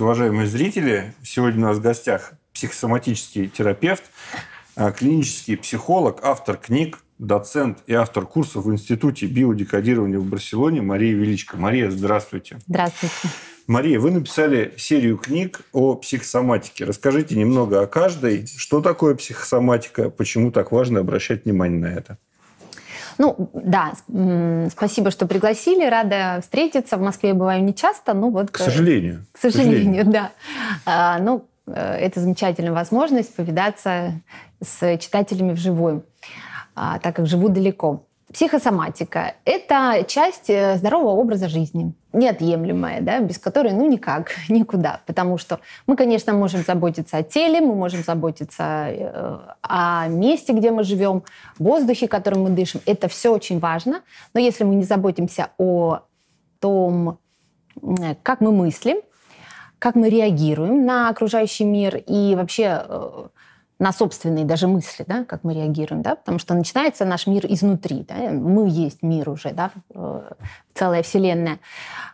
Уважаемые зрители, сегодня у нас в гостях психосоматический терапевт, а, клинический психолог, автор книг, доцент и автор курсов в Институте биодекодирования в Барселоне Мария Величко. Мария, здравствуйте. Здравствуйте. Мария, вы написали серию книг о психосоматике. Расскажите немного о каждой. Что такое психосоматика? Почему так важно обращать внимание на это? Ну, да, спасибо, что пригласили. Рада встретиться. В Москве я бываю нечасто, но вот... К сожалению. К сожалению, к сожалению. да. А, ну, э, это замечательная возможность повидаться с читателями вживую, а, так как живу далеко. Психосоматика – это часть э, здорового образа жизни, неотъемлемая, да, без которой ну никак, никуда. Потому что мы, конечно, можем заботиться о теле, мы можем заботиться э, о месте, где мы живем, воздухе, которым мы дышим. Это все очень важно. Но если мы не заботимся о том, как мы мыслим, как мы реагируем на окружающий мир и вообще э, на собственные даже мысли, да, как мы реагируем, да, потому что начинается наш мир изнутри, да, мы есть мир уже, да, э, целая вселенная.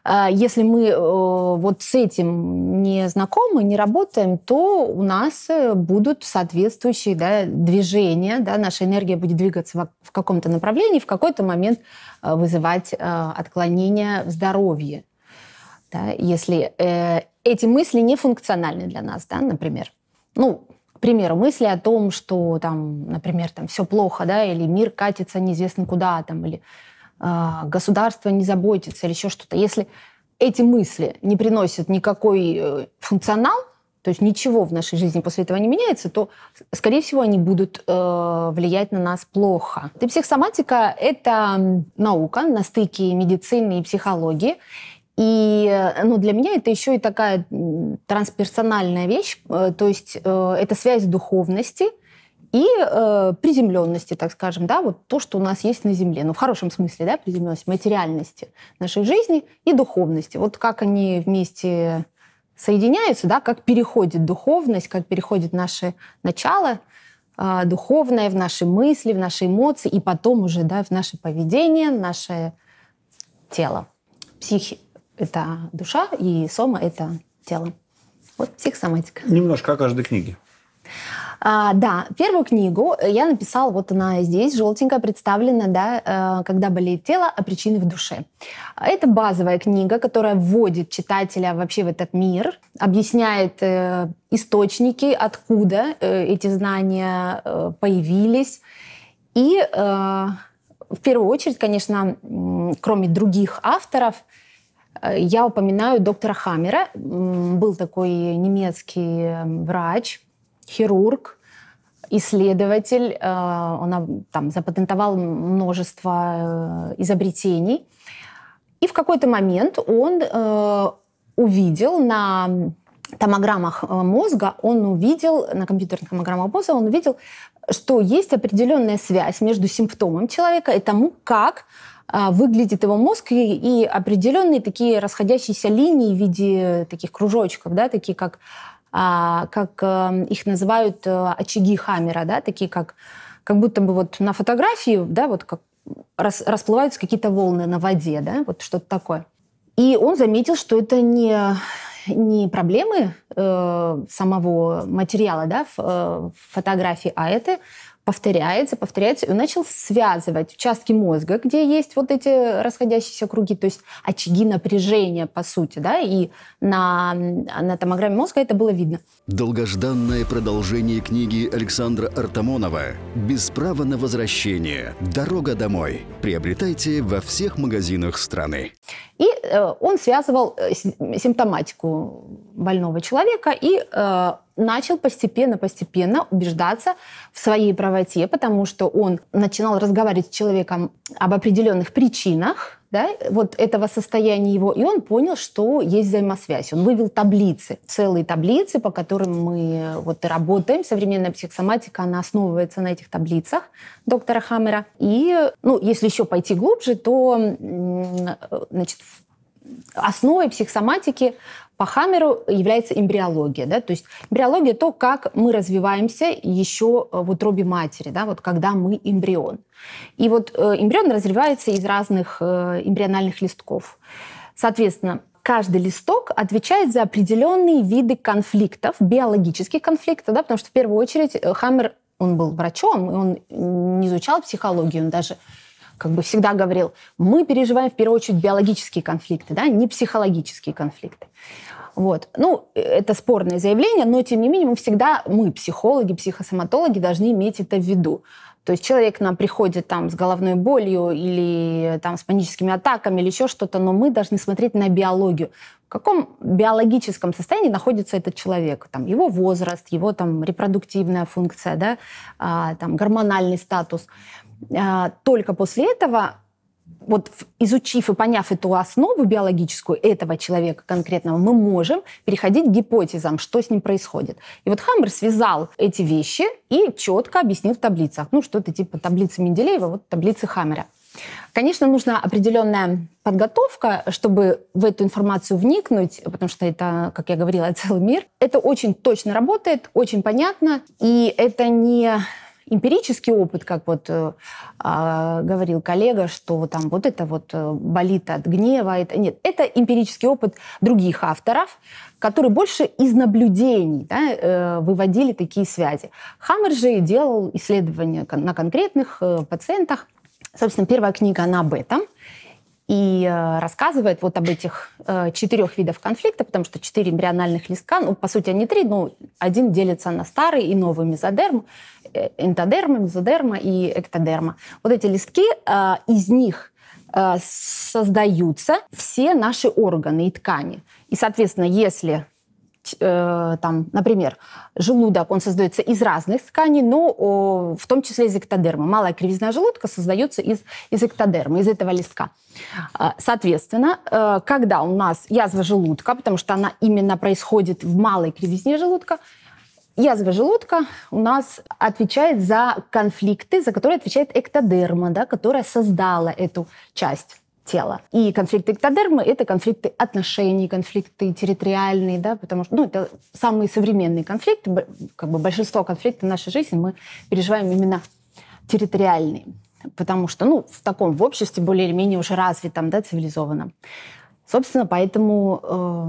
А если мы э, вот с этим не знакомы, не работаем, то у нас э, будут соответствующие да, движения, да, наша энергия будет двигаться в каком-то направлении, в какой-то момент вызывать отклонение в здоровье, да, если эти мысли не функциональны для нас, да, например. Ну, примеру, мысли о том, что там, например, там все плохо, да, или мир катится неизвестно куда, там, или э, государство не заботится, или еще что-то. Если эти мысли не приносят никакой э, функционал, то есть ничего в нашей жизни после этого не меняется, то, скорее всего, они будут э, влиять на нас плохо. И психосоматика — это наука на стыке медицины и психологии. И э, ну, для меня это еще и такая трансперсональная вещь, э, то есть э, это связь духовности и э, приземленности, так скажем, да, вот то, что у нас есть на Земле, ну, в хорошем смысле, да, приземленности, материальности нашей жизни и духовности. Вот как они вместе соединяются, да, как переходит духовность, как переходит наше начало э, духовное в наши мысли, в наши эмоции, и потом уже, да, в наше поведение, наше тело, психи это душа, и сома – это тело. Вот психосоматика. Немножко о каждой книге. А, да, первую книгу я написала, вот она здесь, желтенькая, представлена, да, э, «Когда болеет тело, а причины в душе». Это базовая книга, которая вводит читателя вообще в этот мир, объясняет э, источники, откуда э, эти знания э, появились, и э, в первую очередь, конечно, кроме других авторов, Э, я упоминаю доктора Хаммера. Был такой немецкий эм, врач, хирург, исследователь. Э, он там запатентовал множество э, изобретений. И в какой-то момент он увидел на томограммах мозга, он увидел, на компьютерных томограммах мозга, он увидел, что есть определенная связь между симптомом человека и тому, как а, выглядит его мозг и, и определенные такие расходящиеся линии в виде таких кружочков, да, такие как, а, как а, их называют э, очаги Хаммера, да, такие как, как будто бы вот на фотографии, да, вот как рас, расплываются какие-то волны на воде, да, вот что-то такое. И он заметил, что это не не проблемы э, самого материала, да, в э, фотографии, а это повторяется, повторяется, и он начал связывать участки мозга, где есть вот эти расходящиеся круги, то есть очаги напряжения, по сути, да, и на, на томограмме мозга это было видно. Долгожданное продолжение книги Александра Артамонова «Без права на возвращение. Дорога домой» приобретайте во всех магазинах страны. И э, он связывал э, симптоматику больного человека и э, начал постепенно-постепенно убеждаться в своей правоте, потому что он начинал разговаривать с человеком об определенных причинах, да, вот этого состояния его, и он понял, что есть взаимосвязь. Он вывел таблицы, целые таблицы, по которым мы вот работаем. Современная психосоматика, она основывается на этих таблицах доктора Хаммера. И, ну, если еще пойти глубже, то, значит, основой психосоматики по Хаммеру является эмбриология. Да? То есть эмбриология – то, как мы развиваемся еще э, в утробе матери, да? вот когда мы эмбрион. И вот э, эмбрион развивается из разных э, эмбриональных листков. Соответственно, каждый листок отвечает за определенные виды конфликтов, биологических конфликтов, да, потому что в первую очередь Хаммер, он был врачом, и он не изучал психологию, он даже как бы всегда говорил, мы переживаем в первую очередь биологические конфликты, да, не психологические конфликты. Вот. Ну, это спорное заявление, но тем не менее мы всегда, мы, психологи, психосоматологи, должны иметь это в виду. То есть человек к нам приходит там с головной болью или там с паническими атаками или еще что-то, но мы должны смотреть на биологию в каком биологическом состоянии находится этот человек, там, его возраст, его там, репродуктивная функция, да, а, там, гормональный статус. А, только после этого, вот изучив и поняв эту основу биологическую этого человека конкретного, мы можем переходить к гипотезам, что с ним происходит. И вот Хаммер связал эти вещи и четко объяснил в таблицах. Ну, что-то типа таблицы Менделеева, вот таблицы Хаммера. Конечно, нужна определенная подготовка, чтобы в эту информацию вникнуть, потому что это, как я говорила, целый мир. Это очень точно работает, очень понятно, и это не эмпирический опыт, как вот э, а, говорил коллега, что там вот это вот э, болит от гнева. Это, нет, это эмпирический опыт других авторов, которые больше из наблюдений да, э, выводили такие связи. Хаммер же делал исследования на конкретных э, пациентах, Собственно, первая книга, она об этом и э, рассказывает вот об этих э, четырех видах конфликта, потому что четыре эмбриональных листка, ну, по сути, они три, но один делится на старый и новый мезодерм, э, энтодерма, мезодерма и эктодерма. Вот эти листки, из них создаются все наши органы и ткани. И, соответственно, если есть, э, там, например, желудок, он создается из разных тканей, но о, в том числе из эктодермы. Малая кривизна желудка создается из, из эктодермы, из этого листка. А, соответственно, э, когда у нас язва желудка, потому что она именно происходит в малой кривизне желудка, язва желудка у нас отвечает за конфликты, за которые отвечает эктодерма, да, которая создала эту часть тела. И конфликты эктодермы — это конфликты отношений, конфликты территориальные, да, потому что ну, это самые современные конфликты, как бы большинство конфликтов в нашей жизни мы переживаем именно территориальные, потому что, ну, в таком, в обществе более или менее уже развитом, да, цивилизованном. Собственно, поэтому э,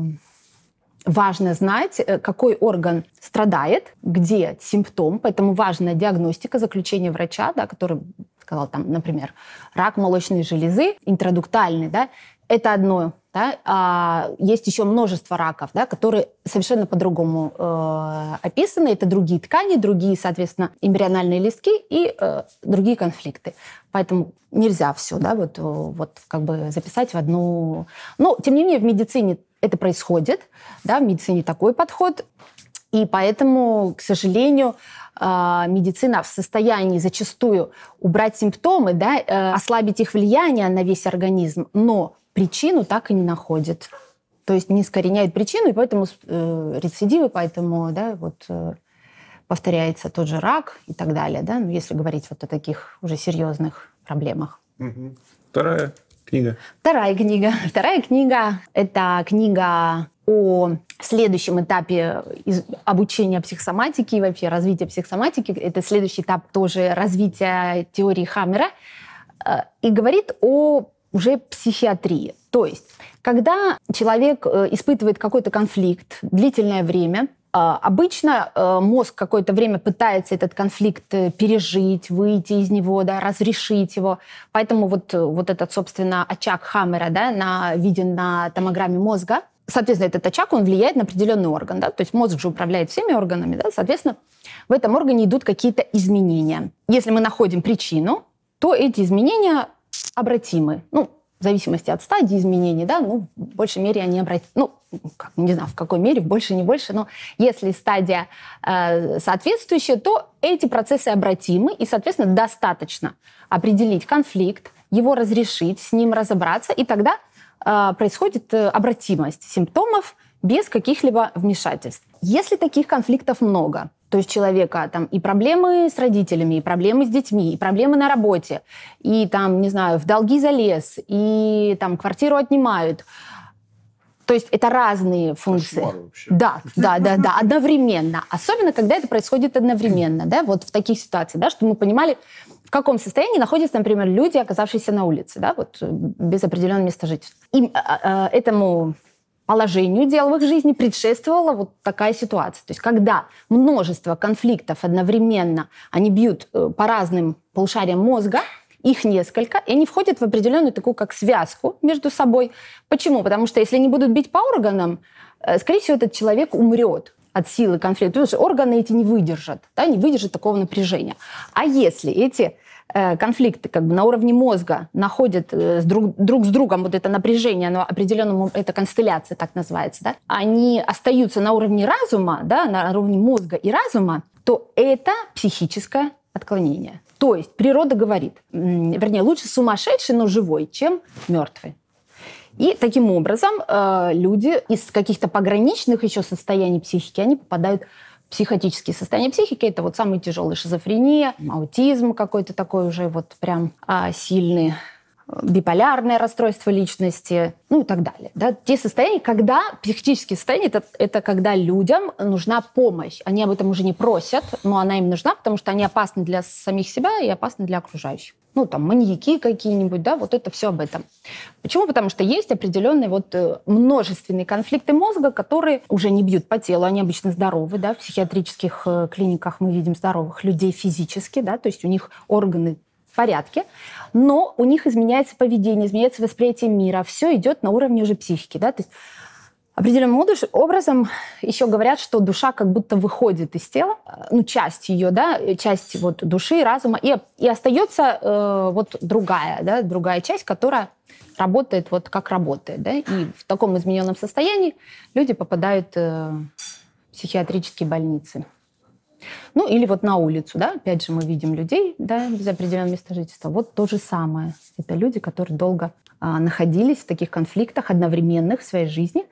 важно знать, э, какой орган страдает, где симптом, поэтому важна диагностика, заключение врача, да, который сказала, там, например, рак молочной железы, интродуктальный, да, это одно, да, а есть еще множество раков, да, которые совершенно по-другому э, описаны. Это другие ткани, другие, соответственно, эмбриональные листки и э, другие конфликты. Поэтому нельзя все, да, вот, э, вот как бы записать в одну. Но тем не менее в медицине это происходит, да, в медицине такой подход. И поэтому, к сожалению, а, медицина в состоянии зачастую убрать симптомы, да, э, ослабить их влияние на весь организм, но причину так и не находит. То есть не искореняет причину, и поэтому э, рецидивы, поэтому да, вот, э, повторяется тот же рак и так далее, да, ну, если говорить вот о таких уже серьезных проблемах. Угу. Вторая книга. Вторая книга. Вторая книга – это книга о следующем этапе обучения психосоматики и вообще развития психосоматики. Это следующий этап тоже развития теории Хаммера. Э, и говорит о уже психиатрии. То есть, когда человек э, испытывает какой-то конфликт длительное время, э, Обычно мозг какое-то время пытается этот конфликт пережить, выйти из него, да, разрешить его. Поэтому вот, вот этот, собственно, очаг Хаммера да, на, виден на томограмме мозга соответственно, этот очаг, он влияет на определенный орган, да, то есть мозг же управляет всеми органами, да, соответственно, в этом органе идут какие-то изменения. Если мы находим причину, то эти изменения обратимы. Ну, в зависимости от стадии изменений, да, ну, в большей мере они обратимы, ну, как, не знаю, в какой мере, в больше, не больше, но если стадия э, соответствующая, то эти процессы обратимы, и, соответственно, достаточно определить конфликт, его разрешить, с ним разобраться, и тогда – а, происходит э, обратимость симптомов без каких-либо вмешательств. Если таких конфликтов много, то есть человека там и проблемы с родителями, и проблемы с детьми, и проблемы на работе, и там, не знаю, в долги залез, и там квартиру отнимают, то есть это разные функции. Да, да, да, да, одновременно. Особенно, когда это происходит одновременно, да, вот в таких ситуациях, да, чтобы мы понимали, в каком состоянии находятся, например, люди, оказавшиеся на улице, да, вот э, без определенного места жительства. Им, э, э, э этому положению дел в их жизни предшествовала вот такая ситуация. То есть когда множество конфликтов одновременно, они бьют по разным полушариям мозга, их несколько, и они входят в определенную такую как связку между собой. Почему? Потому что если они будут бить по органам, э, скорее всего, этот человек умрет от силы конфликта, потому что органы эти не выдержат, да, не выдержат такого напряжения. А если эти э, конфликты как бы на уровне мозга находят э, друг, друг с другом вот это напряжение, оно определенному, это констелляция так называется, да, они остаются на уровне разума, да, на уровне мозга и разума, то это психическое отклонение. То есть природа говорит, вернее, лучше сумасшедший, но живой, чем мертвый. И таким образом э, люди из каких-то пограничных еще состояний психики, они попадают в психотические состояния психики. Это вот самые тяжелые шизофрения, аутизм какой-то такой уже вот прям а, сильный, биполярное расстройство личности, ну и так далее. Да? Те состояния, когда психические состояния, это, это когда людям нужна помощь. Они об этом уже не просят, но она им нужна, потому что они опасны для самих себя и опасны для окружающих. Ну, там, маньяки какие-нибудь, да, вот это все об этом. Почему? Потому что есть определенные вот э, множественные конфликты мозга, которые уже не бьют по телу, они обычно здоровы, да, в психиатрических э, клиниках мы видим здоровых людей физически, да, то есть у них органы порядке, но у них изменяется поведение, изменяется восприятие мира, все идет на уровне уже психики, да, то есть определенным образом еще говорят, что душа как будто выходит из тела, э, ну, часть ее, да, э, часть вот души, разума, и, и остается э, вот другая, да, другая часть, которая работает вот как работает, да, и в таком измененном состоянии люди попадают э, в психиатрические больницы. Ну или вот на улицу, да, опять же мы видим людей, да, без определенного места жительства. Вот то же самое. Это люди, которые долго а, находились в таких конфликтах одновременных в своей жизни,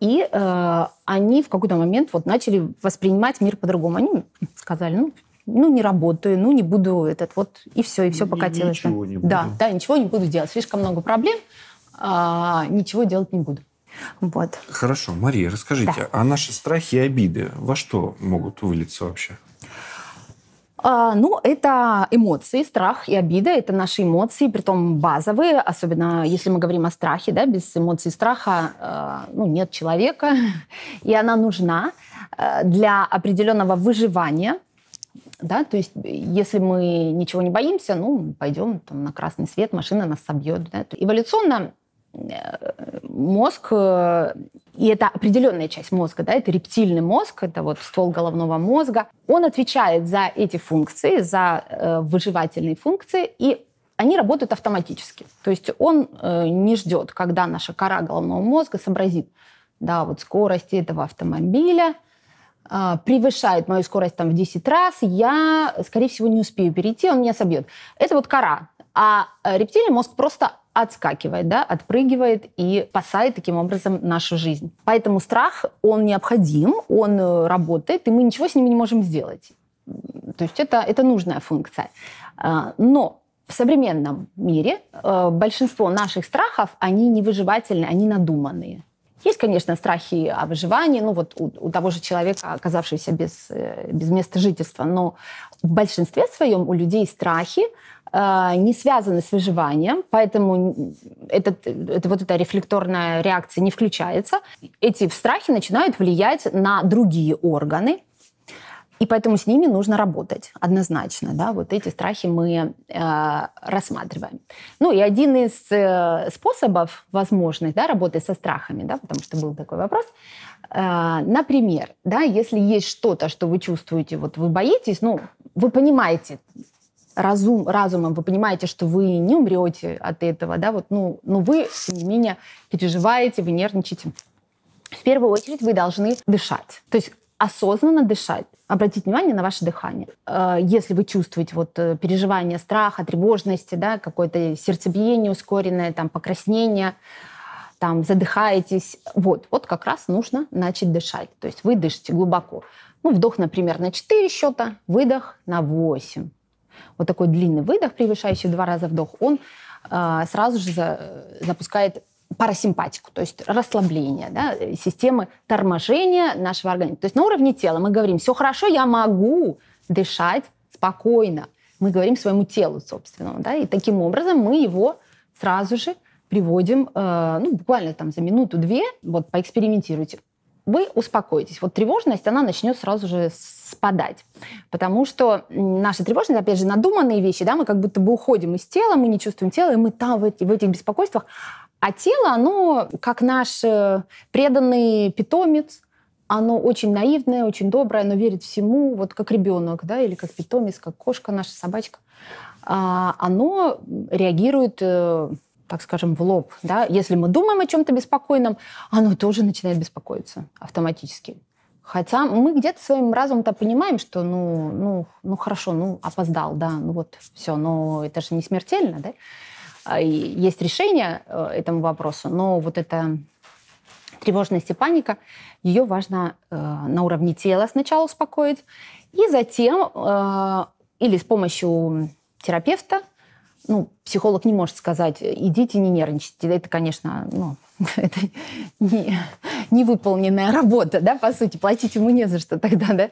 и э, они в какой-то момент вот начали воспринимать мир по-другому. Они сказали, ну, ну, не работаю, ну, не буду этот вот, и все, и все покатилось. Ничего не буду. Да, да, ничего не буду делать. Слишком много проблем, а, ничего делать не буду. Вот. Хорошо. Мария, расскажите, да. а наши страхи и обиды во что могут вылиться вообще? А, ну, это эмоции, страх и обида. Это наши эмоции, притом базовые, особенно если мы говорим о страхе. Да, без эмоций страха а, ну, нет человека, и она нужна а, для определенного выживания. Да, то есть, если мы ничего не боимся, ну, пойдем там, на красный свет, машина нас собьет. Да. Эволюционно мозг, и это определенная часть мозга, да, это рептильный мозг, это вот ствол головного мозга, он отвечает за эти функции, за э, выживательные функции, и они работают автоматически. То есть он э, не ждет, когда наша кора головного мозга сообразит, да, вот скорость этого автомобиля э, превышает мою скорость там в 10 раз, я, скорее всего, не успею перейти, он меня собьет. Это вот кора. А рептильный мозг просто отскакивает, да, отпрыгивает и спасает таким образом нашу жизнь. Поэтому страх, он необходим, он э, работает, и мы ничего с ним не можем сделать. То есть это, это нужная функция. А, но в современном мире э, большинство наших страхов, они не выживательные, они надуманные. Есть, конечно, страхи о выживании, ну вот у, у того же человека, оказавшегося без, э, без места жительства, но в большинстве своем у людей страхи Э, не связаны с выживанием, поэтому этот, это, вот эта рефлекторная реакция не включается. Эти страхи начинают влиять на другие органы, и поэтому с ними нужно работать однозначно. Да? Вот эти страхи мы э, рассматриваем. Ну и один из э, способов возможных да, работы со страхами, да, потому что был такой вопрос, э, например, да, если есть что-то, что вы чувствуете, вот вы боитесь, ну, вы понимаете, разум, разумом вы понимаете, что вы не умрете от этого, да, вот, ну, но вы, тем не менее, переживаете, вы нервничаете. В первую очередь вы должны дышать. То есть осознанно дышать. Обратите внимание на ваше дыхание. Э, если вы чувствуете вот э, переживание страха, тревожности, да, какое-то сердцебиение ускоренное, там, покраснение, там, задыхаетесь, вот, вот как раз нужно начать дышать. То есть вы дышите глубоко. Ну, вдох, например, на 4 счета, выдох на 8 вот такой длинный выдох, превышающий два раза вдох, он э, сразу же за, запускает парасимпатику, то есть расслабление да, системы торможения нашего организма. То есть на уровне тела мы говорим, все хорошо, я могу дышать спокойно. Мы говорим своему телу, собственному да, и таким образом мы его сразу же приводим, э, ну, буквально там за минуту-две, вот поэкспериментируйте, вы успокоитесь. Вот тревожность, она начнет сразу же спадать. Потому что наша тревожность, опять же, надуманные вещи, да, мы как будто бы уходим из тела, мы не чувствуем тела, и мы там в, эти, в этих беспокойствах. А тело, оно, как наш э, преданный питомец, оно очень наивное, очень доброе, оно верит всему, вот как ребенок, да, или как питомец, как кошка наша, собачка. А, оно реагирует э, так скажем, в лоб. Да? Если мы думаем о чем-то беспокойном, оно тоже начинает беспокоиться автоматически. Хотя мы где-то своим разумом-то понимаем, что ну, ну, ну хорошо, ну опоздал, да, ну вот все, но это же не смертельно, да? А, есть решение э, этому вопросу, но вот эта тревожность и паника, ее важно э, на уровне тела сначала успокоить, и затем э, или с помощью терапевта ну, психолог не может сказать, идите, не нервничайте. Это, конечно, ну, это не, невыполненная работа, да, по сути. Платить ему не за что тогда, да.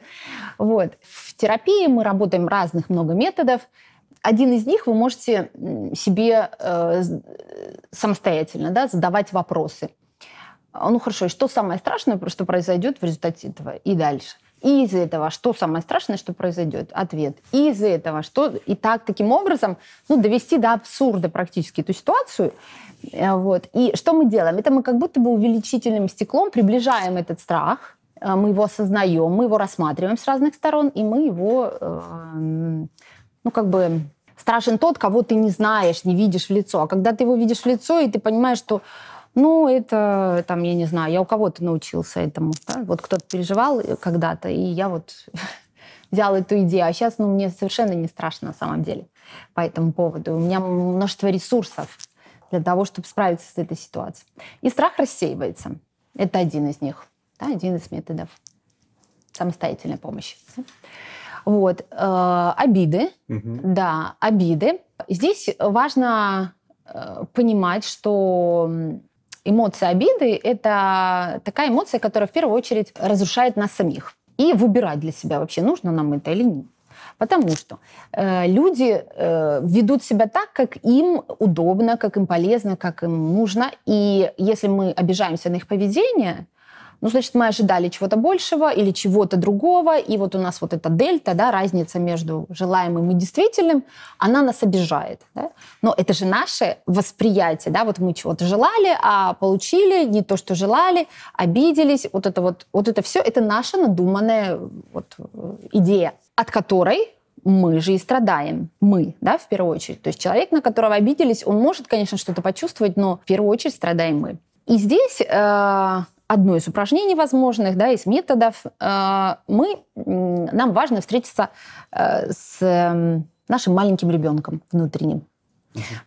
Вот. В терапии мы работаем разных много методов. Один из них вы можете себе э, самостоятельно да, задавать вопросы. Ну хорошо, что самое страшное, что произойдет в результате этого и дальше? И из этого что самое страшное, что произойдет? Ответ. И из этого что? И так, таким образом, ну, довести до абсурда практически эту ситуацию. Э, вот. И что мы делаем? Это мы как будто бы увеличительным стеклом приближаем этот страх, э, мы его осознаем, мы его рассматриваем с разных сторон, и мы его, э, ну, как бы страшен тот, кого ты не знаешь, не видишь в лицо. А когда ты его видишь в лицо, и ты понимаешь, что ну, это, там, я не знаю, я у кого-то научился этому. Да? Вот кто-то переживал э, когда-то, и я вот взял эту идею. А сейчас, ну, мне совершенно не страшно на самом деле по этому поводу. У меня множество ресурсов для того, чтобы справиться с этой ситуацией. И страх рассеивается. Это один из них, да, один из методов самостоятельной помощи. Вот. Э, обиды. Угу. Да, обиды. Здесь важно э, понимать, что Эмоция обиды – это такая эмоция, которая в первую очередь разрушает нас самих. И выбирать для себя вообще, нужно нам это или нет. Потому что э, люди э, ведут себя так, как им удобно, как им полезно, как им нужно. И если мы обижаемся на их поведение, ну, значит, мы ожидали чего-то большего или чего-то другого, и вот у нас вот эта дельта, да, разница между желаемым и действительным, она нас обижает, да? Но это же наше восприятие, да, вот мы чего-то желали, а получили не то, что желали, обиделись, вот это вот, вот это все, это наша надуманная вот идея, от которой мы же и страдаем. Мы, да, в первую очередь. То есть человек, на которого обиделись, он может, конечно, что-то почувствовать, но в первую очередь страдаем мы. И здесь э, одно из упражнений возможных, да, из методов, э, мы, нам важно встретиться э, с эм, нашим маленьким ребенком внутренним.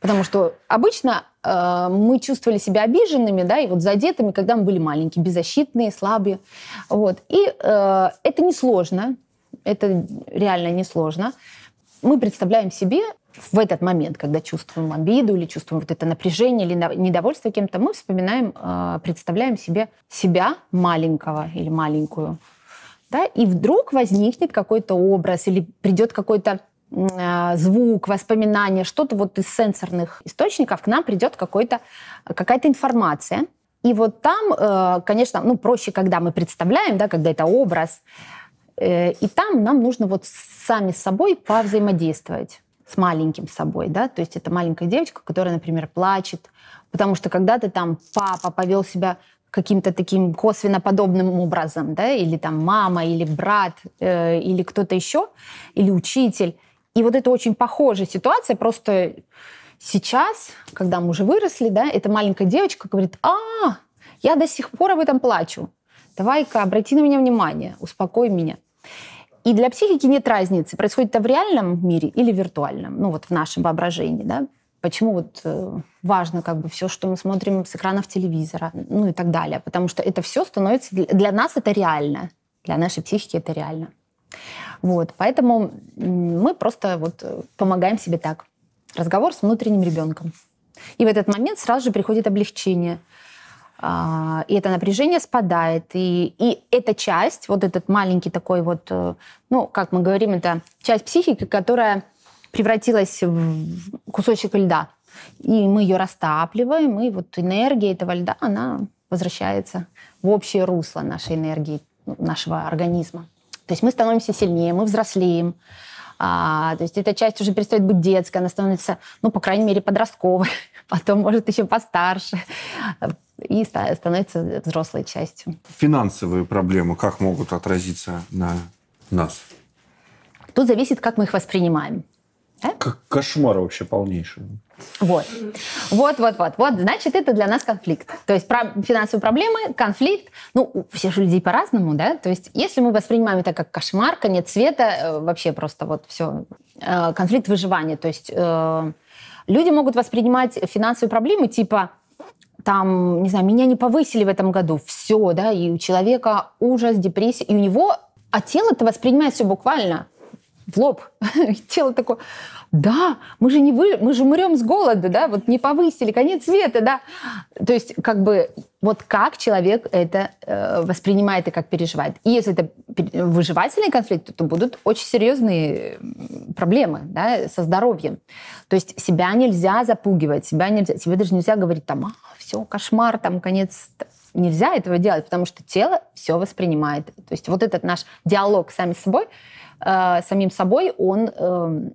Потому что обычно э, мы чувствовали себя обиженными, да, и вот задетыми, когда мы были маленькие, беззащитные, слабые. Вот. И э, это несложно, это реально несложно. Мы представляем себе в этот момент, когда чувствуем обиду или чувствуем вот это напряжение или недовольство кем-то, мы вспоминаем, а, представляем себе себя маленького или маленькую. Да? И вдруг возникнет какой-то образ или придет какой-то а, звук, воспоминание, что-то вот из сенсорных источников к нам придет какой-то какая-то информация. И вот там, э, конечно, ну, проще, когда мы представляем, да, когда это образ, э, и там нам нужно вот сами с собой повзаимодействовать с маленьким собой, да, то есть это маленькая девочка, которая, например, плачет, потому что когда-то там папа повел себя каким-то таким косвенно подобным образом, да, или там мама, или брат, э, или кто-то еще, или учитель. И вот это очень похожая ситуация, просто сейчас, когда мы уже выросли, да, эта маленькая девочка говорит, а, я до сих пор об этом плачу, давай-ка обрати на меня внимание, успокой меня. И для психики нет разницы, происходит это в реальном мире или виртуальном, ну вот в нашем воображении, да, почему вот э, важно как бы все, что мы смотрим с экранов телевизора, ну и так далее, потому что это все становится для нас это реально, для нашей психики это реально. Вот, поэтому мы просто вот э, помогаем себе так. Разговор с внутренним ребенком. И в этот момент сразу же приходит облегчение. А, и это напряжение спадает, и, и эта часть, вот этот маленький такой вот, э, ну, как мы говорим, это часть психики, которая превратилась в кусочек льда. И мы ее растапливаем, и вот энергия этого льда, она возвращается в общее русло нашей энергии, ну, нашего организма. То есть мы становимся сильнее, мы взрослеем, а, то есть эта часть уже перестает быть детской, она становится, ну, по крайней мере, подростковой, потом, может, еще постарше, и становится взрослой частью. Финансовые проблемы как могут отразиться на нас? Тут зависит, как мы их воспринимаем. Да? Как кошмар вообще полнейший. Вот. Вот, вот, вот. Вот, значит, это для нас конфликт. То есть про финансовые проблемы, конфликт. Ну, у всех людей по-разному, да? То есть если мы воспринимаем это как кошмар, конец света, э, вообще просто вот все. Э, конфликт выживания. То есть э, люди могут воспринимать финансовые проблемы типа там, не знаю, меня не повысили в этом году, все, да, и у человека ужас, депрессия, и у него, а тело-то воспринимает все буквально, в лоб. Тело такое, да, мы же не вы, мы же умрем с голода, да, вот не повысили, конец света, да. То есть как бы вот как человек это э, воспринимает и как переживает. И если это выживательный конфликт, то будут очень серьезные проблемы да, со здоровьем. То есть себя нельзя запугивать, себя нельзя, тебе даже нельзя говорить там, а, все, кошмар, там, конец. Нельзя этого делать, потому что тело все воспринимает. То есть вот этот наш диалог сами с собой, э, самим собой, он э,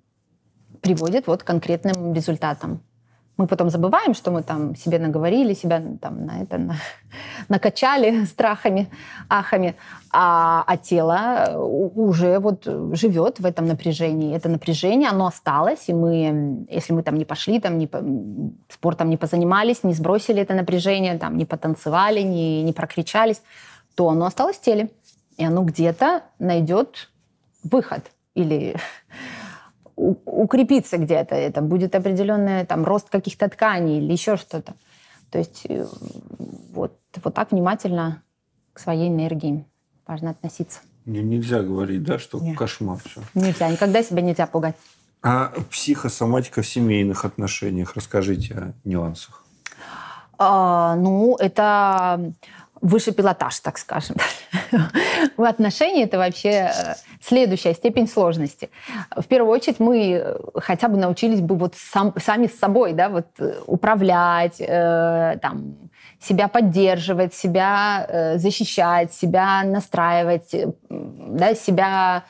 приводит вот к конкретным результатам мы потом забываем, что мы там себе наговорили, себя там на это на, накачали страхами, ахами, а, а тело э, уже вот живет в этом напряжении. Это напряжение, оно осталось, и мы, если мы там не пошли, там не, спортом не позанимались, не сбросили это напряжение, там не потанцевали, не, не прокричались, то оно осталось в теле, и оно где-то найдет выход или укрепиться где-то, это будет определенный там рост каких-то тканей или еще что-то. То есть э, вот, вот так внимательно к своей энергии важно относиться. Ну, нельзя говорить, да, что Нет. кошмар все. Нельзя, никогда себя нельзя пугать. А психосоматика в семейных отношениях? Расскажите о нюансах. А, ну, это Выше пилотаж, так скажем. В отношении это вообще э, следующая степень сложности. В первую очередь мы э, хотя бы научились бы вот сам, сами с собой да, вот, э, управлять, э, там, себя поддерживать, себя э, защищать, себя настраивать, э, да, себя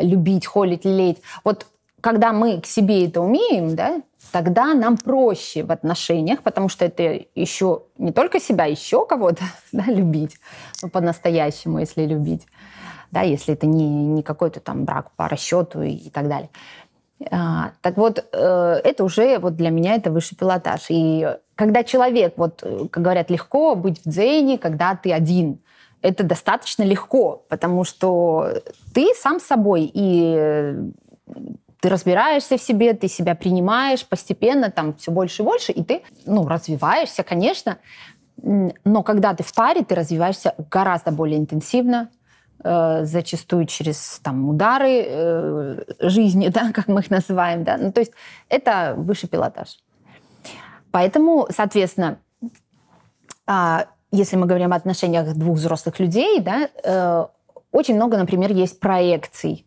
любить, холить, лелеять. Вот когда мы к себе это умеем, да, тогда нам проще в отношениях, потому что это еще не только себя, еще кого-то да, любить, ну, по-настоящему, если любить, да, если это не, не какой-то там брак по расчету и, и так далее. А, так вот, э, это уже вот для меня это высший пилотаж. И когда человек, вот, э, как говорят, легко быть в дзене, когда ты один, это достаточно легко, потому что ты сам собой, и э, ты разбираешься в себе, ты себя принимаешь постепенно, там все больше и больше, и ты, ну, развиваешься, конечно, но когда ты в паре, ты развиваешься гораздо более интенсивно, э, зачастую через там, удары э, жизни, да, как мы их называем. Да? Ну, то есть это высший пилотаж. Поэтому, соответственно, э, если мы говорим о отношениях двух взрослых людей, да, э, очень много, например, есть проекций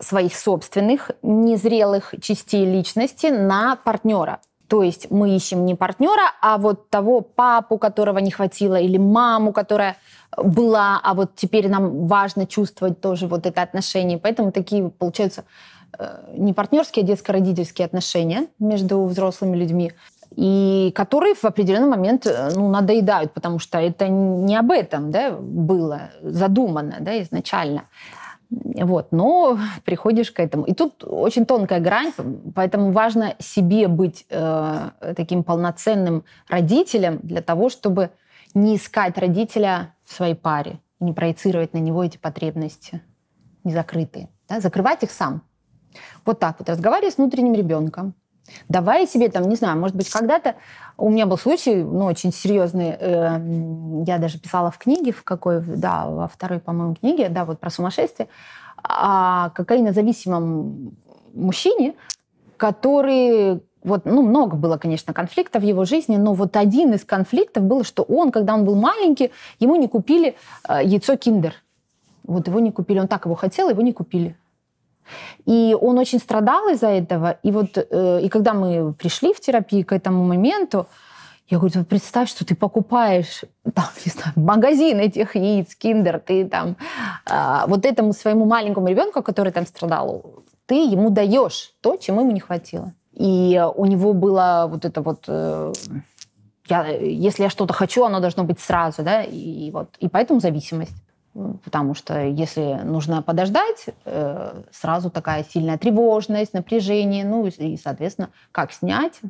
своих собственных незрелых частей личности на партнера. То есть мы ищем не партнера, а вот того папу, которого не хватило, или маму, которая была, а вот теперь нам важно чувствовать тоже вот это отношение. Поэтому такие получаются э, не партнерские, а детско-родительские отношения между взрослыми людьми, и которые в определенный момент э, ну, надоедают, потому что это не об этом да, было задумано да, изначально. Вот, но приходишь к этому. И тут очень тонкая грань, поэтому важно себе быть э, таким полноценным родителем для того, чтобы не искать родителя в своей паре, не проецировать на него эти потребности незакрытые. Да? Закрывать их сам. Вот так вот. разговаривать с внутренним ребенком. Давай себе там, не знаю, может быть, когда-то у меня был случай, ну, очень серьезный, э, я даже писала в книге, в какой, да, во второй, по-моему, книге, да, вот про сумасшествие, о а кокаинозависимом мужчине, который вот, ну, много было, конечно, конфликтов в его жизни, но вот один из конфликтов был, что он, когда он был маленький, ему не купили э, яйцо киндер. Вот его не купили. Он так его хотел, его не купили. И он очень страдал из-за этого. И вот, э, и когда мы пришли в терапию к этому моменту, я говорю, представь, что ты покупаешь там, не знаю, магазин этих яиц, киндер, ты там а, вот этому своему маленькому ребенку, который там страдал, ты ему даешь то, чему ему не хватило. И у него было вот это вот... Э, я, если я что-то хочу, оно должно быть сразу, да, и вот. И поэтому зависимость. Потому что если нужно подождать, э, сразу такая сильная тревожность, напряжение, ну и, соответственно, как снять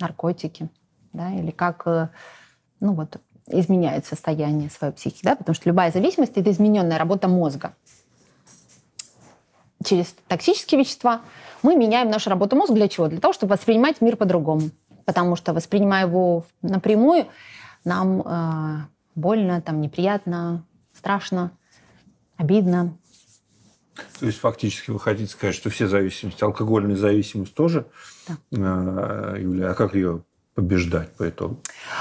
наркотики, да, или как, э, ну вот, изменяет состояние своей психики, да, потому что любая зависимость – это измененная работа мозга. Через токсические вещества мы меняем нашу работу мозга для чего? Для того, чтобы воспринимать мир по-другому. Потому что, воспринимая его напрямую, нам э, больно, там неприятно, страшно, обидно. То есть фактически вы хотите сказать, что все зависимости, алкогольная зависимость тоже, да. Э, Юлия, а как ее побеждать по итогу?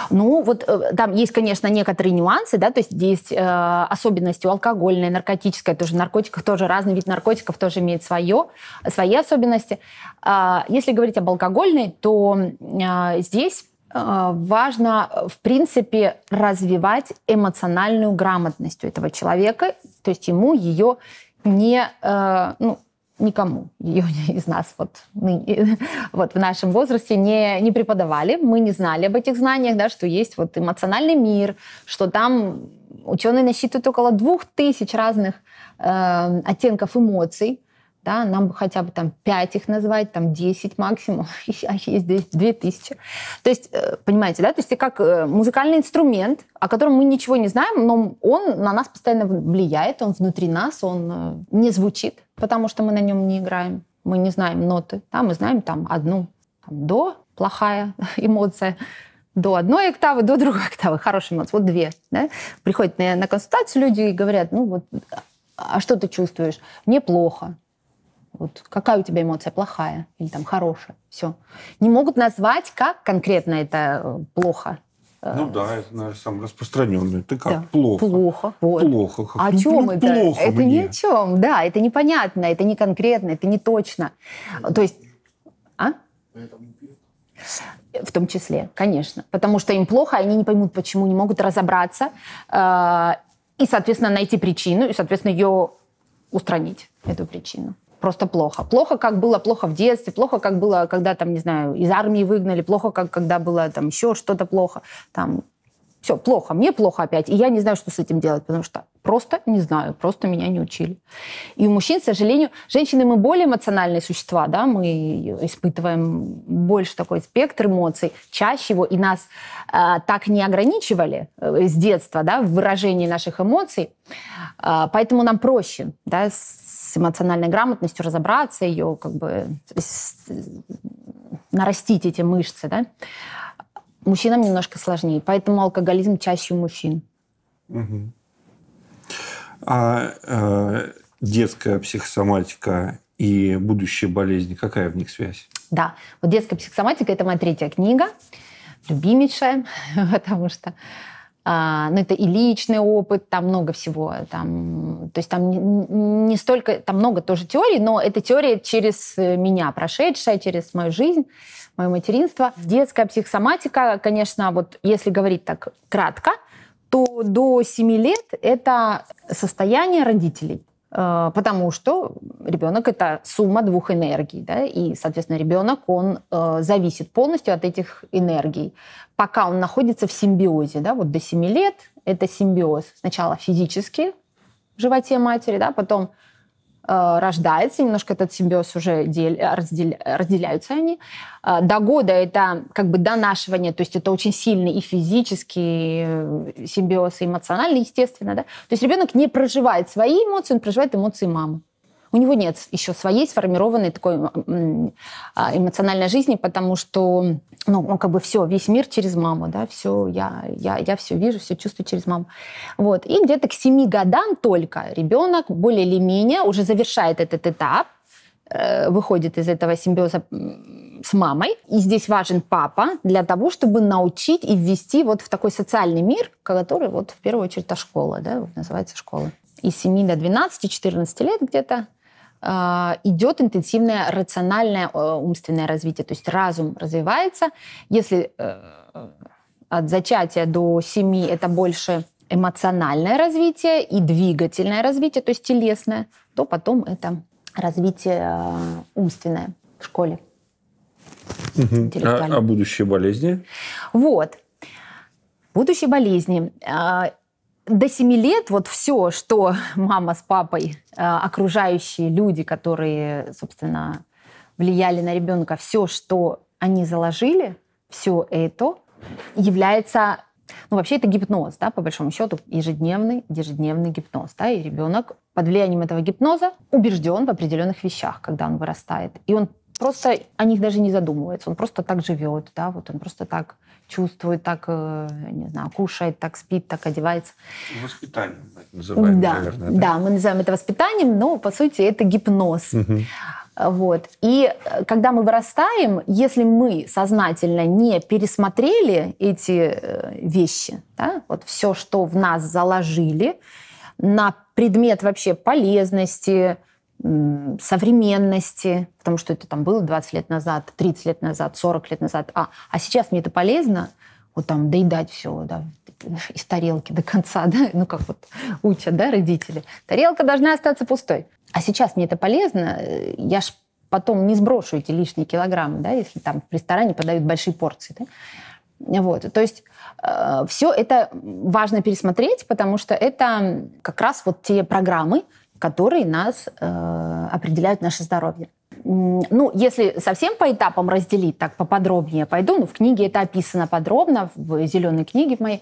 Ну, вот э, там есть, конечно, некоторые нюансы, да, то есть есть э, особенности у алкогольной, наркотической, тоже наркотиков, тоже разный вид наркотиков тоже имеет свое, свои особенности. Э, если говорить об алкогольной, то э, здесь а, важно, э, в принципе, развивать эмоциональную грамотность у этого человека, то есть ему ее не, э, ну, никому ее из нас вот, ныне, вот в нашем возрасте не, не преподавали. Мы не знали об этих знаниях, да, что есть вот эмоциональный мир, что там ученые насчитывают около двух тысяч разных э, оттенков эмоций да, нам бы хотя бы там 5 их назвать, там 10 максимум, а есть здесь 2000. То есть, э, понимаете, да, то есть это как э, музыкальный инструмент, о котором мы ничего не знаем, но он на нас постоянно влияет, он внутри нас, он э, не звучит, потому что мы на нем не играем, мы не знаем ноты, да, мы знаем там одну, там, до, плохая эмоция, до одной октавы, до другой октавы, хорошая эмоция, вот две. Да? Приходят на, на консультацию люди и говорят, ну вот, а что ты чувствуешь? Мне плохо. Вот какая у тебя эмоция плохая или там хорошая, все. Не могут назвать, как конкретно это э, плохо. Э, ну да, это, наверное, самое распространенный. Ты как? Да. Плохо. Плохо. Вот. Плохо. Как? О ну, ну это? Плохо это мне. ни о чем, да. Это непонятно, это не конкретно, это не точно. То есть... А? В том числе, конечно. Потому что им плохо, они не поймут, почему, не могут разобраться. Э- и, соответственно, найти причину, и, соответственно, ее устранить, эту причину просто плохо. Плохо, как было плохо в детстве, плохо, как было, когда там, не знаю, из армии выгнали, плохо, как когда было там еще что-то плохо, там все, плохо, мне плохо опять. И я не знаю, что с этим делать, потому что просто не знаю, просто меня не учили. И у мужчин, к сожалению, женщины мы более эмоциональные существа, да, мы испытываем больше такой спектр эмоций, чаще его, и нас э, так не ограничивали э, с детства, да, в выражении наших эмоций, э, поэтому нам проще, да, с эмоциональной грамотностью разобраться, ее как бы с, нарастить эти мышцы, да. Мужчинам немножко сложнее, поэтому алкоголизм чаще у мужчин. Угу. А э, детская психосоматика и будущие болезни, какая в них связь? Да, вот детская психосоматика – это моя третья книга, любимейшая, потому что а, ну, это и личный опыт, там много всего. Там, то есть там не, не столько, там много тоже теорий, но это теория через э, меня прошедшая, через мою жизнь мое материнство. Детская психосоматика, конечно, вот если говорить так кратко, то до 7 лет это состояние родителей э, потому что ребенок это сумма двух энергий, да, и, соответственно, ребенок он э, зависит полностью от этих энергий, пока он находится в симбиозе, да, вот до 7 лет это симбиоз. Сначала физически в животе матери, да, потом Э, рождается, немножко этот симбиоз уже дел, разделя, разделяются они. Э, до года это как бы донашивание, то есть это очень сильный и физический э, симбиоз, и эмоциональный, естественно. Да? То есть ребенок не проживает свои эмоции, он проживает эмоции мамы у него нет еще своей сформированной такой а, эмоциональной жизни, потому что ну, он как бы все, весь мир через маму, да, все, я, я, я все вижу, все чувствую через маму. Вот. И где-то к семи годам только ребенок более или менее уже завершает этот этап, э, выходит из этого симбиоза с мамой. И здесь важен папа для того, чтобы научить и ввести вот в такой социальный мир, который вот в первую очередь это школа, да, называется школа. Из 7 до 12, 14 лет где-то а, идет интенсивное рациональное э, умственное развитие, то есть разум развивается. Если э, от зачатия до семи это больше эмоциональное развитие и двигательное развитие, то есть телесное, то потом это развитие э, умственное в школе. Угу. А, а будущие болезни? Вот. Будущие болезни. А, до 7 лет вот все, что мама с папой, э, окружающие люди, которые, собственно, влияли на ребенка, все, что они заложили, все это является ну, вообще это гипноз, да, по большому счету, ежедневный, ежедневный гипноз, да, и ребенок под влиянием этого гипноза убежден в определенных вещах, когда он вырастает. И он просто о них даже не задумывается. Он просто так живет, да, вот он просто так чувствует, так, э, не знаю, кушает, так спит, так одевается. Воспитанием называем, да, наверное. Да? да, мы называем это воспитанием, но, по сути, это гипноз. А, вот. И э, когда мы вырастаем, если мы сознательно не пересмотрели эти э, вещи, да, вот все, что в нас заложили, на предмет вообще полезности, современности, потому что это там было 20 лет назад, 30 лет назад, 40 лет назад. А, а сейчас мне это полезно, вот там доедать все, да, из тарелки до конца, да, ну как вот учат, да, родители. Тарелка должна остаться пустой. А сейчас мне это полезно, э, я ж потом не сброшу эти лишние килограммы, да, если там в ресторане подают большие порции, да. Вот, то есть э, все это важно пересмотреть, потому что это как раз вот те программы, которые нас э, определяют наше здоровье. Ну, если совсем по этапам разделить, так поподробнее пойду, ну, в книге это описано подробно, в зеленой книге в моей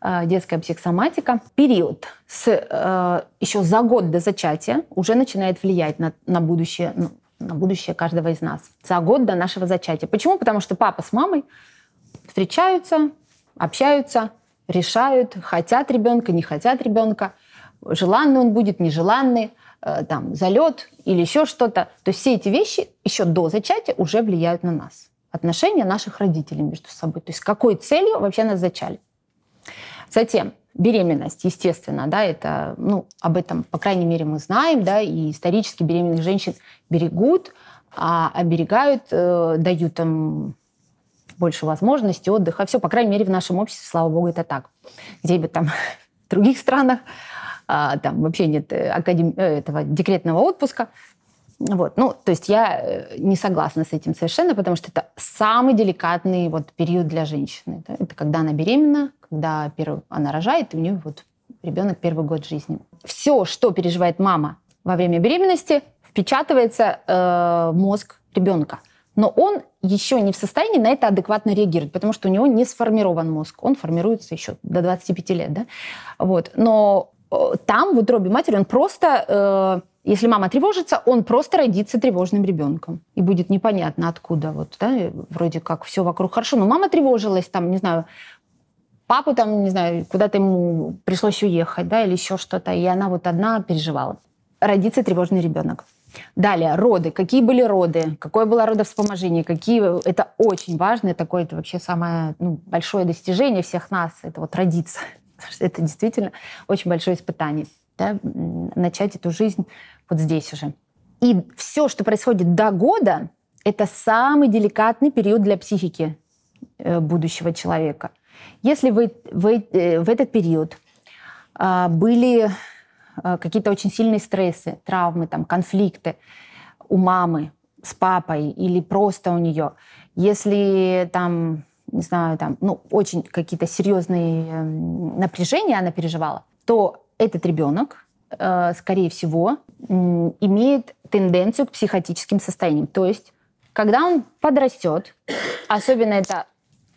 э, «Детская психосоматика». Период с, э, еще за год до зачатия уже начинает влиять на, на будущее, ну, на будущее каждого из нас. За год до нашего зачатия. Почему? Потому что папа с мамой встречаются, общаются, решают, хотят ребенка, не хотят ребенка – желанный он будет, нежеланный, э, там, залет или еще что-то. То есть все эти вещи еще до зачатия уже влияют на нас. Отношения наших родителей между собой. То есть какой целью вообще нас зачали. Затем беременность, естественно, да, это, ну, об этом, по крайней мере, мы знаем, да, и исторически беременных женщин берегут, а оберегают, э, дают им больше возможностей, отдыха, все, по крайней мере, в нашем обществе, слава богу, это так. Где бы там в других странах а, там вообще нет э, академ... Э, этого декретного отпуска. Вот. Ну, то есть я э, не согласна с этим совершенно, потому что это самый деликатный вот период для женщины. Да? Это когда она беременна, когда первый, она рожает, и у нее вот ребенок первый год жизни. Все, что переживает мама во время беременности, впечатывается э, мозг ребенка. Но он еще не в состоянии на это адекватно реагировать, потому что у него не сформирован мозг. Он формируется еще до 25 лет. Да? Вот. Но Э, там, в утробе матери, он просто, э, если мама тревожится, он просто родится тревожным ребенком. И будет непонятно, откуда. Вот, да? вроде как все вокруг хорошо, но мама тревожилась, там, не знаю, папу там, не знаю, куда-то ему пришлось уехать, да, или еще что-то, и она вот одна переживала. Родится тревожный ребенок. Далее, роды. Какие были роды? Какое было родовспоможение? Какие... Это очень важно. такое это вообще самое ну, большое достижение всех нас. Это вот родиться потому что это действительно очень большое испытание. Да, начать эту жизнь вот здесь уже. И все, что происходит до года, это самый деликатный период для психики э, будущего человека. Если вы, вы э, в этот период а, были а, какие-то очень сильные стрессы, травмы, там, конфликты у мамы с папой или просто у нее, если там не знаю, там, ну, очень какие-то серьезные напряжения она переживала, то этот ребенок, э, скорее всего, имеет тенденцию к психотическим состояниям. То есть, когда он подрастет, особенно это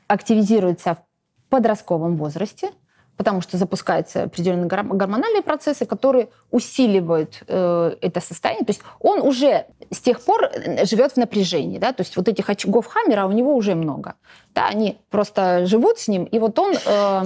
активизируется в подростковом возрасте, потому что запускаются определенные гормональные процессы, которые усиливают э, это состояние. То есть он уже с тех пор э, живет в напряжении, да, то есть вот этих очагов Хаммера у него уже много, да, они просто живут с ним, и вот он э,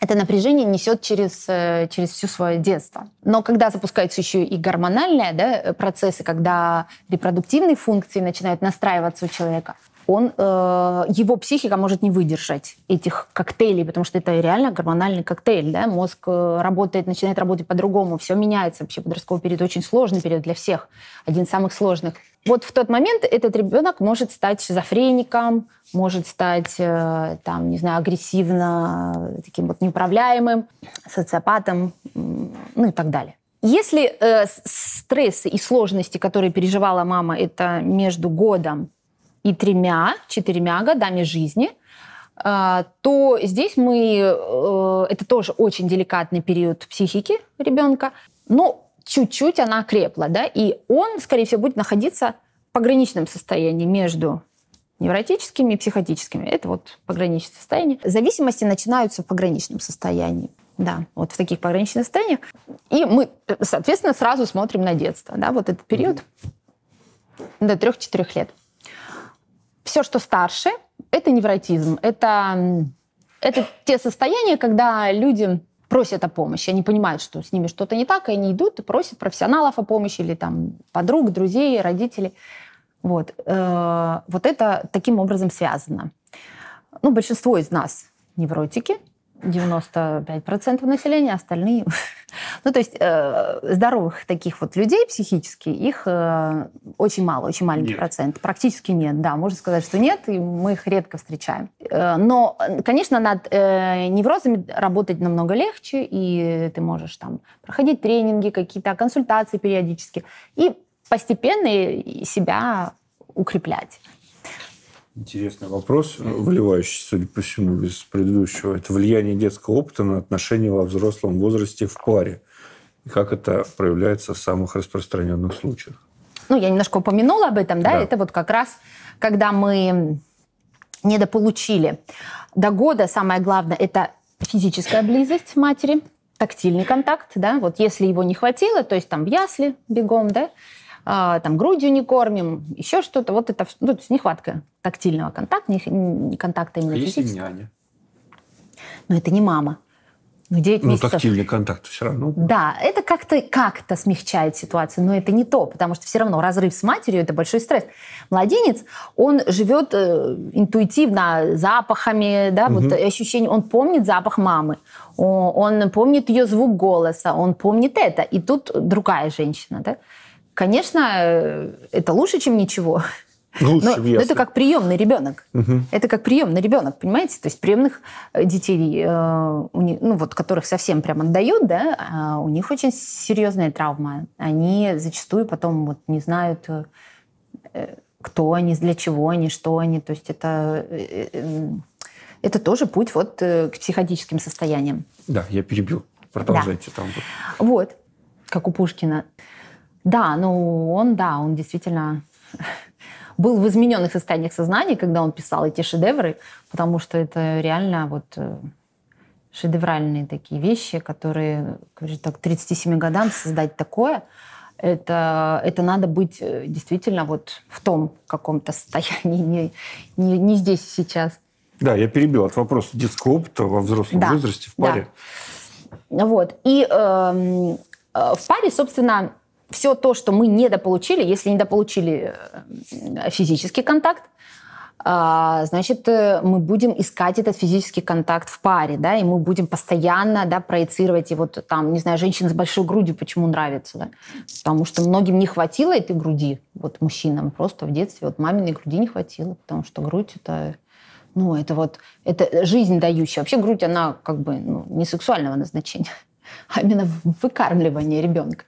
это напряжение несет через, э, через всю свое детство. Но когда запускаются еще и гормональные да, э, процессы, когда репродуктивные функции начинают настраиваться у человека, он, э, его психика может не выдержать этих коктейлей, потому что это реально гормональный коктейль, да, мозг э, работает, начинает работать по-другому, все меняется, вообще подростковый период очень сложный период для всех, один из самых сложных. Вот в тот момент этот ребенок может стать шизофреником, может стать, э, там, не знаю, агрессивно, э, таким вот неуправляемым, социопатом, ну и так далее. Если э, стрессы и сложности, которые переживала мама, это между годом и тремя-четырьмя годами жизни, а, то здесь мы... Э, это тоже очень деликатный период психики ребенка, но чуть-чуть она крепла, да, и он, скорее всего, будет находиться в пограничном состоянии между невротическими и психотическими. Это вот пограничное состояние. Зависимости начинаются в пограничном состоянии. Да, вот в таких пограничных состояниях. И мы, соответственно, сразу смотрим на детство, да, вот этот период mm-hmm. до 3-4 лет все, что старше, это невротизм. Это, это те состояния, когда люди просят о помощи. Они понимают, что с ними что-то не так, и они идут и просят профессионалов о помощи или там подруг, друзей, родителей. Вот. Э, вот это таким образом связано. Ну, большинство из нас невротики – 95% населения, а остальные... ну, то есть э, здоровых таких вот людей психически, их э, очень мало, очень маленький нет. процент. Практически нет, да, можно сказать, что нет, и мы их редко встречаем. Э, но, конечно, над э, неврозами работать намного легче, и ты можешь там проходить тренинги какие-то, консультации периодически, и постепенно себя укреплять. Интересный вопрос, э, выливающийся, судя по всему, из предыдущего. Это влияние детского опыта на отношения во взрослом возрасте в паре. И как это проявляется в самых распространенных случаях? Ну, я немножко упомянула об этом, да? да. Это вот как раз, когда мы недополучили. До года самое главное – это физическая близость матери, тактильный контакт, да? Вот если его не хватило, то есть там в ясли бегом, да? А, там грудью не кормим, еще что-то. Вот это ну, то есть нехватка тактильного контакта, не, контакта именно а физического. Есть няня. Но это не мама. Ну, 9 ну, тактильный контакт все равно. Да, это как-то как смягчает ситуацию, но это не то, потому что все равно разрыв с матерью – это большой стресс. Младенец, он живет э, интуитивно запахами, да, угу. вот ощущение, он помнит запах мамы, он помнит ее звук голоса, он помнит это. И тут другая женщина, да. Конечно, э, это лучше, чем ничего. Лучше, но, но это как приемный ребенок. Угу. Это как приемный ребенок, понимаете? То есть приемных э, детей, э, у них, ну вот которых совсем прям отдают, да, а у них очень серьезная травма. Они зачастую потом вот не знают, э, э кто они, для чего они, что они. То есть это э, это тоже путь вот к психотическим состояниям. Да, я перебил. Продолжайте да. там. Вот, как у Пушкина. Да, ну он, да, он действительно был в измененных состояниях сознания, когда он писал эти шедевры, потому что это реально вот э, шедевральные такие вещи, которые, скажем так, 37 годам создать такое, это, это надо быть э, действительно вот в том каком-то состоянии, не, не, не здесь сейчас. Да, я перебил от вопроса детского опыта во взрослом да, возрасте в паре. Да. Вот. И эм, э, в паре, собственно, все то, что мы недополучили, если недополучили э, физический контакт, а, значит, э, мы будем искать этот физический контакт в паре, да, и мы будем постоянно, да, проецировать, и вот там, не знаю, женщина с большой грудью почему нравится, да, потому что многим не хватило этой груди, вот мужчинам просто в детстве, вот маминой груди не хватило, потому что грудь это ну, это вот, это жизнь дающая. Вообще грудь, она как бы ну, не сексуального назначения а именно в выкармливании ребенка.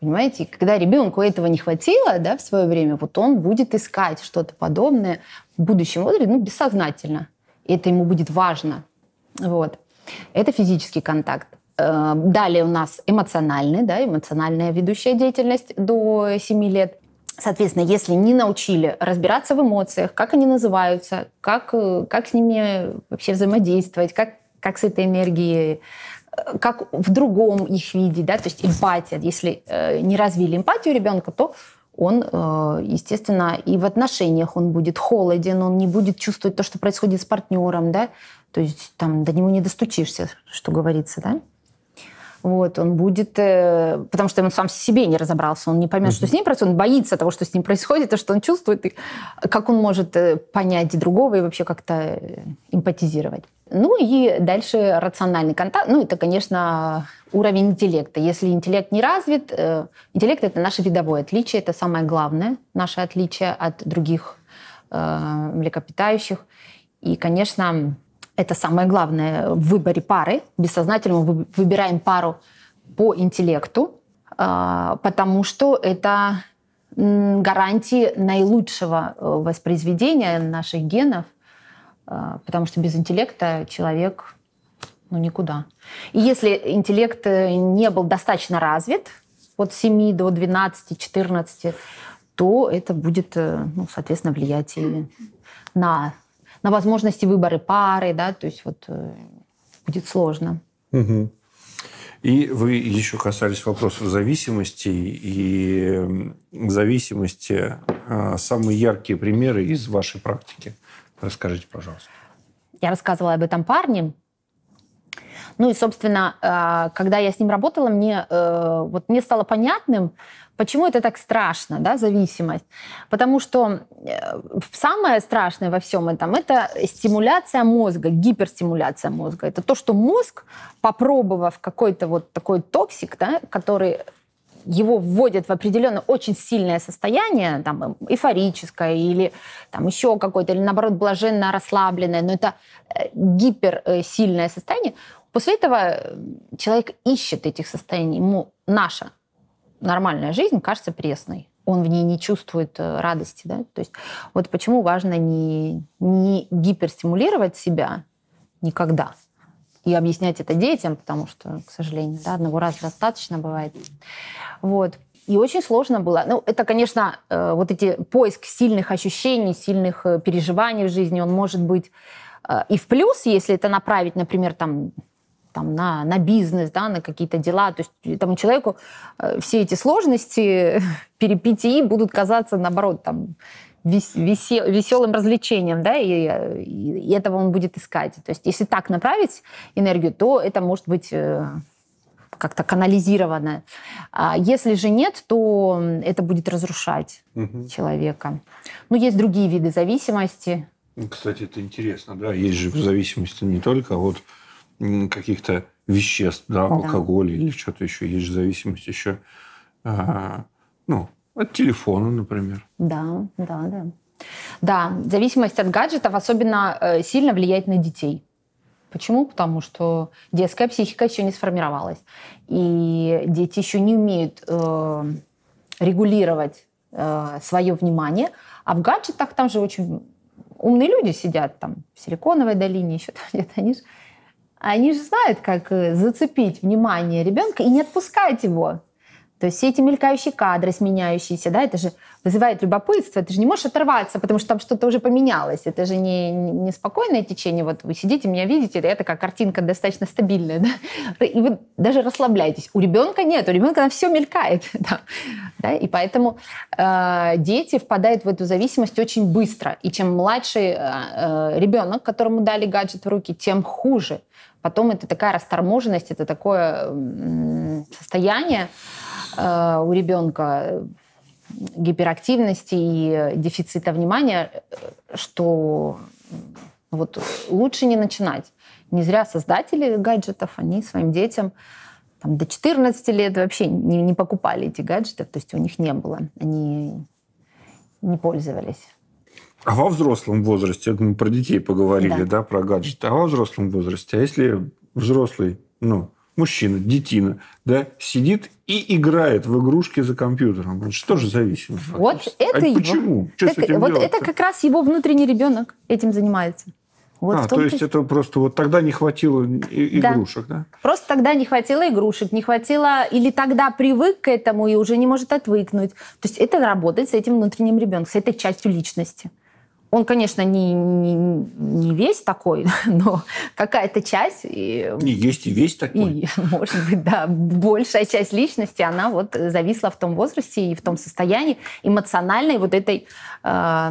Понимаете, когда ребенку этого не хватило да, в свое время, вот он будет искать что-то подобное в будущем возрасте, ну, бессознательно. И это ему будет важно. Вот. Это физический контакт. Э, далее у нас эмоциональный, да, эмоциональная ведущая деятельность до 7 лет. Соответственно, если не научили разбираться в эмоциях, как они называются, как, э, как с ними вообще взаимодействовать, как, как с этой энергией Э, как в другом их виде, да, то есть эмпатия. Если э, не развили эмпатию ребенка, то он, э, естественно, и в отношениях он будет холоден, он не будет чувствовать то, что происходит с партнером, да, то есть там до него не достучишься, что говорится, да. Вот, он будет, э, потому что он сам в себе не разобрался, он не поймет, mm-hmm. что с ним происходит, он боится того, что с ним происходит, то, что он чувствует, и как он может понять другого и вообще как-то эмпатизировать. Ну и дальше рациональный контакт. Ну это, конечно, уровень интеллекта. Если интеллект не развит, э, интеллект это наше видовое отличие, это самое главное наше отличие от других э, млекопитающих. И, конечно, это самое главное в выборе пары. Бессознательно мы выбираем пару по интеллекту, э, потому что это гарантии наилучшего воспроизведения наших генов а, потому что без интеллекта человек ну, никуда. И если интеллект э, не был достаточно развит от 7 до 12, 14, то это будет, э, ну, соответственно, влиять и на, на возможности выбора пары, да, то есть вот э, будет сложно. Угу. И вы еще касались вопросов зависимости и зависимости. А, самые яркие примеры из вашей практики. Расскажите, пожалуйста. Я рассказывала об этом парне. Ну и, собственно, э, когда я с ним работала, мне, э, вот мне стало понятным, почему это так страшно, да, зависимость. Потому что э, самое страшное во всем этом – это стимуляция мозга, гиперстимуляция мозга. Это то, что мозг, попробовав какой-то вот такой токсик, да, который его вводят в определенное очень сильное состояние, там, эм, эйфорическое или там еще какое-то, или наоборот, блаженно расслабленное, но это э, гиперсильное э, состояние, после этого э, человек ищет этих состояний. Ему наша нормальная жизнь кажется пресной он в ней не чувствует радости. Да? То есть вот почему важно не, не гиперстимулировать себя никогда и объяснять это детям, потому что, к сожалению, да, одного раза достаточно бывает. Вот. И очень сложно было. Ну, это, конечно, э, вот эти поиск сильных ощущений, сильных э, переживаний в жизни, он может быть э, и в плюс, если это направить, например, там, там, на, на бизнес, да, на какие-то дела. То есть этому человеку все эти сложности, перипетии будут казаться, наоборот, там, веселым развлечением, да, и, и этого он будет искать. То есть если так направить энергию, то это может быть э, как-то канализировано. А если же нет, то это будет разрушать угу. человека. Ну, есть другие виды зависимости. Ну, кстати, это интересно, да, есть же зависимость не только от каких-то веществ, да, алкоголя да. или что-то еще, есть же зависимость еще, а, ну, от телефона, например. Да, да, да. Да, зависимость от гаджетов особенно э, сильно влияет на детей. Почему? Потому что детская психика еще не сформировалась. И дети еще не умеют э, регулировать э, свое внимание. А в гаджетах там же очень умные люди сидят, там, в Силиконовой долине, еще там где-то. Они же, они же знают, как э, зацепить внимание ребенка и не отпускать его. То есть все эти мелькающие кадры, сменяющиеся, да, это же вызывает любопытство, ты же не можешь оторваться, потому что там что-то уже поменялось. Это же не, не спокойное течение, вот вы сидите, меня видите, это такая картинка достаточно стабильная, да? и вы даже расслабляетесь. У ребенка нет, у ребенка там все мелькает, да? Да? и поэтому э, дети впадают в эту зависимость очень быстро, и чем младше э, э, ребенок, которому дали гаджет в руки, тем хуже – Потом это такая расторможенность, это такое состояние э, у ребенка гиперактивности и дефицита внимания, что вот лучше не начинать. Не зря создатели гаджетов, они своим детям там, до 14 лет вообще не, не покупали эти гаджеты, то есть у них не было, они не пользовались. А во взрослом возрасте, мы про детей поговорили, да, да про гаджеты, а во взрослом возрасте, а если взрослый, ну, мужчина, детина, да, сидит и играет в игрушки за компьютером. Что же зависимость? Вот это а его. Почему? Что так, с этим вот делать? это как раз его внутренний ребенок этим занимается. Вот а, то есть это просто вот тогда не хватило и- да. игрушек, да? Просто тогда не хватило игрушек, не хватило, или тогда привык к этому и уже не может отвыкнуть. То есть это работает с этим внутренним ребенком, с этой частью личности. Он, конечно, не, не, не весь такой, но какая-то часть... И, и есть и весь такой. И, может быть, да, большая часть личности, она вот зависла в том возрасте и в том состоянии эмоциональной вот этой э,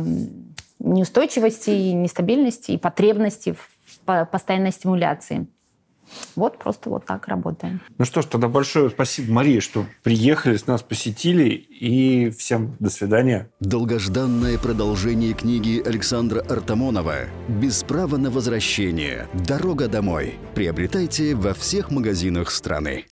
неустойчивости, нестабильности и потребности в постоянной стимуляции. Вот просто вот так работаем. Ну что ж, тогда большое спасибо, Мария, что приехали, с нас посетили. И всем до свидания. Долгожданное продолжение книги Александра Артамонова «Без права на возвращение. Дорога домой». Приобретайте во всех магазинах страны.